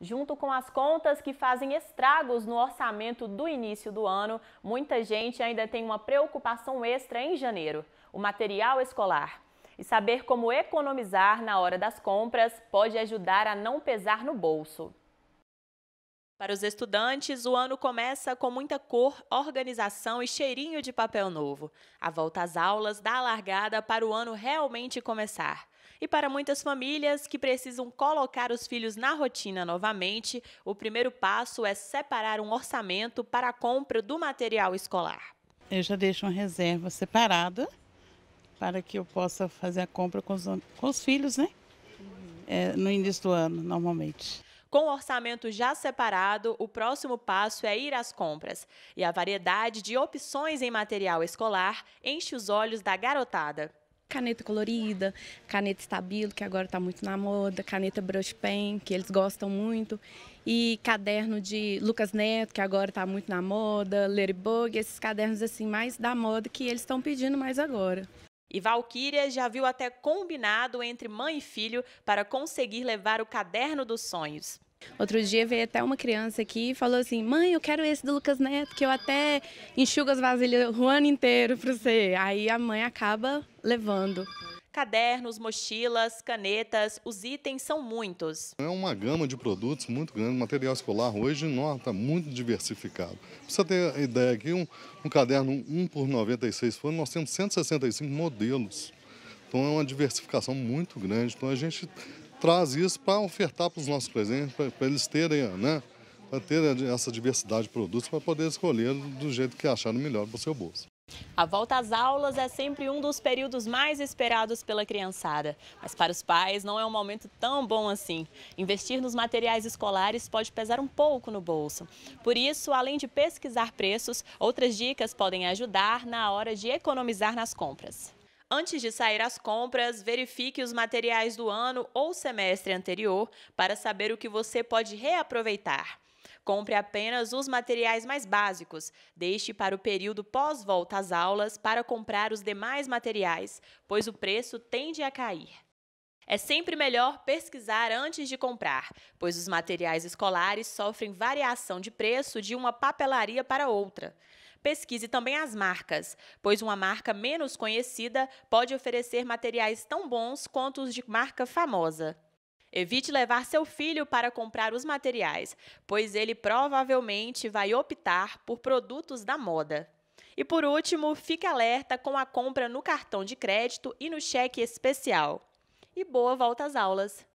junto com as contas que fazem estragos no orçamento do início do ano, muita gente ainda tem uma preocupação extra em janeiro: o material escolar. E saber como economizar na hora das compras pode ajudar a não pesar no bolso. Para os estudantes, o ano começa com muita cor, organização e cheirinho de papel novo. A volta às aulas dá a largada para o ano realmente começar. E para muitas famílias que precisam colocar os filhos na rotina novamente, o primeiro passo é separar um orçamento para a compra do material escolar. Eu já deixo uma reserva separada para que eu possa fazer a compra com os, com os filhos, né? É, no início do ano, normalmente. Com o orçamento já separado, o próximo passo é ir às compras. E a variedade de opções em material escolar enche os olhos da garotada. Caneta colorida, caneta estabilo, que agora está muito na moda, caneta brush pen, que eles gostam muito, e caderno de Lucas Neto, que agora está muito na moda, Bug, esses cadernos assim mais da moda que eles estão pedindo mais agora. E Valkyria já viu até combinado entre mãe e filho para conseguir levar o caderno dos sonhos. Outro dia veio até uma criança aqui e falou assim: Mãe, eu quero esse do Lucas Neto, que eu até enxugo as vasilhas o ano inteiro para você. Aí a mãe acaba levando. Cadernos, mochilas, canetas, os itens são muitos. É uma gama de produtos muito grande. O material escolar hoje está muito diversificado. Pra você ter ideia aqui, um, um caderno 1 por 96 foi, nós temos 165 modelos. Então é uma diversificação muito grande. Então a gente traz isso para ofertar para os nossos presentes, para eles terem, né? Para ter essa diversidade de produtos, para poder escolher do jeito que acharam melhor para o seu bolso. A volta às aulas é sempre um dos períodos mais esperados pela criançada, mas para os pais não é um momento tão bom assim. Investir nos materiais escolares pode pesar um pouco no bolso. Por isso, além de pesquisar preços, outras dicas podem ajudar na hora de economizar nas compras. Antes de sair às compras, verifique os materiais do ano ou semestre anterior para saber o que você pode reaproveitar compre apenas os materiais mais básicos. Deixe para o período pós-volta às aulas para comprar os demais materiais, pois o preço tende a cair. É sempre melhor pesquisar antes de comprar, pois os materiais escolares sofrem variação de preço de uma papelaria para outra. Pesquise também as marcas, pois uma marca menos conhecida pode oferecer materiais tão bons quanto os de marca famosa. Evite levar seu filho para comprar os materiais, pois ele provavelmente vai optar por produtos da moda. E por último, fique alerta com a compra no cartão de crédito e no cheque especial. E boa volta às aulas!